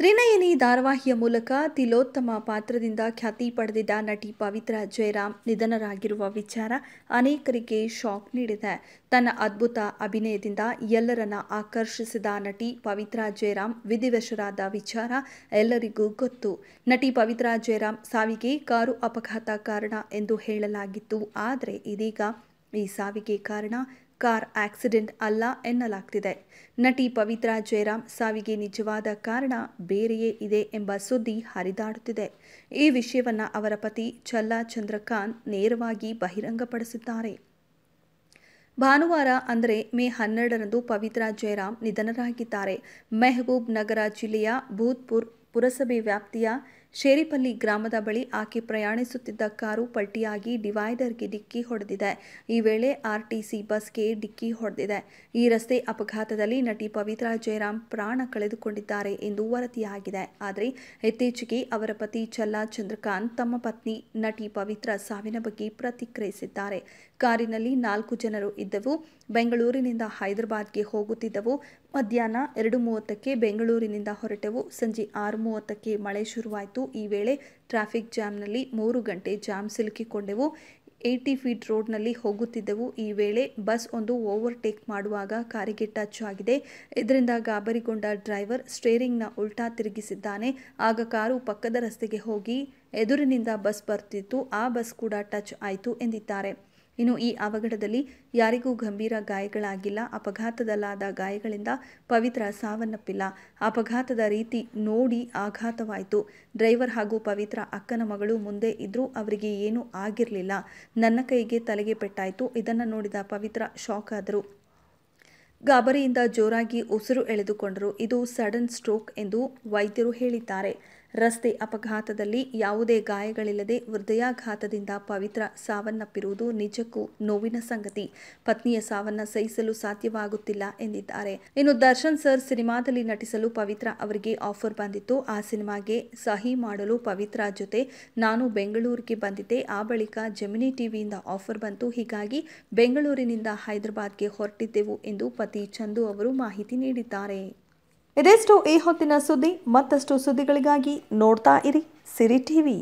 ತ್ರಿನಯನಿ ಧಾರಾವಾಹಿಯ ಮೂಲಕ ತಿಲೋತ್ತಮ ಪಾತ್ರದಿಂದ ಖ್ಯಾತಿ ಪಡೆದಿದ್ದ ನಟಿ ಪವಿತ್ರ ಜಯರಾಮ್ ನಿಧನರಾಗಿರುವ ವಿಚಾರ ಅನೇಕರಿಗೆ ಶಾಕ್ ನೀಡಿದೆ ತನ್ನ ಅದ್ಭುತ ಅಭಿನಯದಿಂದ ಎಲ್ಲರನ್ನ ಆಕರ್ಷಿಸಿದ ನಟಿ ಪವಿತ್ರ ಜಯರಾಮ್ ವಿಧಿವಶರಾದ ವಿಚಾರ ಎಲ್ಲರಿಗೂ ಗೊತ್ತು ನಟಿ ಪವಿತ್ರ ಜಯರಾಮ್ ಸಾವಿಗೆ ಕಾರು ಅಪಘಾತ ಕಾರಣ ಎಂದು ಹೇಳಲಾಗಿತ್ತು ಆದರೆ ಇದೀಗ ಈ ಸಾವಿಗೆ ಕಾರಣ ಕಾರ್ ಆಕ್ಸಿಡೆಂಟ್ ಅಲ್ಲ ಎನ್ನಲಾಗ್ತಿದೆ ನಟಿ ಪವಿತ್ರಾ ಜಯರಾಮ್ ಸಾವಿಗೆ ನಿಜವಾದ ಕಾರಣ ಬೇರೆಯೇ ಇದೆ ಎಂಬ ಸುದ್ದಿ ಹರಿದಾಡುತ್ತಿದೆ ಈ ವಿಷಯವನ್ನು ಅವರ ಪತಿ ಚಲ್ಲಾ ಚಂದ್ರಕಾಂತ್ ನೇರವಾಗಿ ಬಹಿರಂಗಪಡಿಸಿದ್ದಾರೆ ಭಾನುವಾರ ಅಂದರೆ ಮೇ ಹನ್ನೆರಡರಂದು ಪವಿತ್ರಾ ಜಯರಾಮ್ ನಿಧನರಾಗಿದ್ದಾರೆ ಮೆಹಬೂಬ್ ನಗರ ಜಿಲ್ಲೆಯ ಭೂತ್ಪುರ್ ಪುರಸಭೆ ವ್ಯಾಪ್ತಿಯ ಶೇರಿಪಲ್ಲಿ ಗ್ರಾಮದ ಬಳಿ ಆಕೆ ಪ್ರಯಾಣಿಸುತ್ತಿದ್ದ ಕಾರು ಪಟ್ಟಿಯಾಗಿ ಡಿವೈಡರ್ಗೆ ಡಿಕ್ಕಿ ಹೊಡೆದಿದೆ ಈ ವೇಳೆ ಆರ್ಟಿಸಿ ಬಸ್ಗೆ ಡಿಕ್ಕಿ ಹೊಡೆದಿದೆ ಈ ರಸ್ತೆ ಅಪಘಾತದಲ್ಲಿ ನಟಿ ಪವಿತ್ರಾ ಜಯರಾಮ್ ಪ್ರಾಣ ಕಳೆದುಕೊಂಡಿದ್ದಾರೆ ಎಂದು ವರದಿಯಾಗಿದೆ ಆದರೆ ಇತ್ತೀಚೆಗೆ ಅವರ ಪತಿ ಚಲ್ಲಾ ಚಂದ್ರಕಾಂತ್ ತಮ್ಮ ಪತ್ನಿ ನಟಿ ಪವಿತ್ರ ಸಾವಿನ ಬಗ್ಗೆ ಪ್ರತಿಕ್ರಿಯಿಸಿದ್ದಾರೆ ಕಾರಿನಲ್ಲಿ ನಾಲ್ಕು ಜನರು ಇದ್ದವು ಬೆಂಗಳೂರಿನಿಂದ ಹೈದರಾಬಾದ್ಗೆ ಹೋಗುತ್ತಿದ್ದವು ಮಧ್ಯಾಹ್ನ ಎರಡು ಮೂವತ್ತಕ್ಕೆ ಬೆಂಗಳೂರಿನಿಂದ ಹೊರಟೆವು ಸಂಜೆ ಆರು ಮೂವತ್ತಕ್ಕೆ ಮಳೆ ಶುರುವಾಯಿತು ಈ ವೇಳೆ ಟ್ರಾಫಿಕ್ ಜಾಮ್ನಲ್ಲಿ ಮೂರು ಗಂಟೆ ಜಾಮ್ ಸಿಲುಕಿಕೊಂಡೆವು ಏಯ್ಟಿ ಫೀಟ್ ರೋಡ್ನಲ್ಲಿ ಹೋಗುತ್ತಿದ್ದೆವು ಈ ವೇಳೆ ಬಸ್ ಒಂದು ಓವರ್ಟೇಕ್ ಮಾಡುವಾಗ ಕಾರಿಗೆ ಟಚ್ ಆಗಿದೆ ಇದರಿಂದ ಗಾಬರಿಗೊಂಡ ಡ್ರೈವರ್ ಸ್ಟೇರಿಂಗ್ನ ಉಲ್ಟಾ ತಿರುಗಿಸಿದ್ದಾನೆ ಆಗ ಕಾರು ಪಕ್ಕದ ರಸ್ತೆಗೆ ಹೋಗಿ ಎದುರಿನಿಂದ ಬಸ್ ಬರ್ತಿತ್ತು ಆ ಬಸ್ ಕೂಡ ಟಚ್ ಆಯಿತು ಎಂದಿದ್ದಾರೆ ಇನ್ನು ಈ ಅವಘಡದಲ್ಲಿ ಯಾರಿಗೂ ಗಂಭೀರ ಗಾಯಗಳಾಗಿಲ್ಲ ಅಪಘಾತದಲ್ಲಾದ ಗಾಯಗಳಿಂದ ಪವಿತ್ರ ಸಾವನ್ನಪ್ಪಿಲ್ಲ ಅಪಘಾತದ ರೀತಿ ನೋಡಿ ಆಘಾತವಾಯಿತು ಡ್ರೈವರ್ ಹಾಗೂ ಪವಿತ್ರ ಅಕ್ಕನ ಮಗಳು ಮುಂದೆ ಇದ್ರೂ ಅವರಿಗೆ ಏನೂ ಆಗಿರಲಿಲ್ಲ ನನ್ನ ಕೈಗೆ ತಲೆಗೆ ಪೆಟ್ಟಾಯಿತು ಇದನ್ನು ನೋಡಿದ ಪವಿತ್ರ ಶಾಕ್ ಆದರು ಗಾಬರಿಯಿಂದ ಜೋರಾಗಿ ಉಸಿರು ಎಳೆದುಕೊಂಡರು ಇದು ಸಡನ್ ಸ್ಟ್ರೋಕ್ ಎಂದು ವೈದ್ಯರು ಹೇಳಿದ್ದಾರೆ ರಸ್ತೆ ಅಪಘಾತದಲ್ಲಿ ಯಾವುದೇ ಗಾಯಗಳಿಲ್ಲದೆ ಹೃದಯಾಘಾತದಿಂದ ಪವಿತ್ರ ಸಾವನ್ನಪ್ಪಿರುವುದು ನಿಜಕ್ಕೂ ನೋವಿನ ಸಂಗತಿ ಪತ್ನಿಯ ಸಾವನ್ನ ಸಹಿಸಲು ಸಾಧ್ಯವಾಗುತ್ತಿಲ್ಲ ಎಂದಿದ್ದಾರೆ ಇನ್ನು ದರ್ಶನ್ ಸರ್ ಸಿನಿಮಾದಲ್ಲಿ ನಟಿಸಲು ಪವಿತ್ರ ಅವರಿಗೆ ಆಫರ್ ಬಂದಿತ್ತು ಆ ಸಿನಿಮಾಗೆ ಸಹಿ ಮಾಡಲು ಪವಿತ್ರ ಜೊತೆ ನಾನು ಬೆಂಗಳೂರಿಗೆ ಬಂದಿದ್ದೆ ಆ ಬಳಿಕ ಜಮಿನಿ ಟಿವಿಯಿಂದ ಆಫರ್ ಬಂತು ಹೀಗಾಗಿ ಬೆಂಗಳೂರಿನಿಂದ ಹೈದರಾಬಾದ್ಗೆ ಹೊರಟಿದ್ದೆವು ಎಂದು ಪತಿ ಚಂದು ಅವರು ಮಾಹಿತಿ ನೀಡಿದ್ದಾರೆ ಇದಿಷ್ಟು ಈ ಹೊತ್ತಿನ ಸುದ್ದಿ ಮತ್ತಷ್ಟು ಸುದ್ದಿಗಳಿಗಾಗಿ ನೋಡ್ತಾ ಇರಿ ಸಿರಿ ಟಿವಿ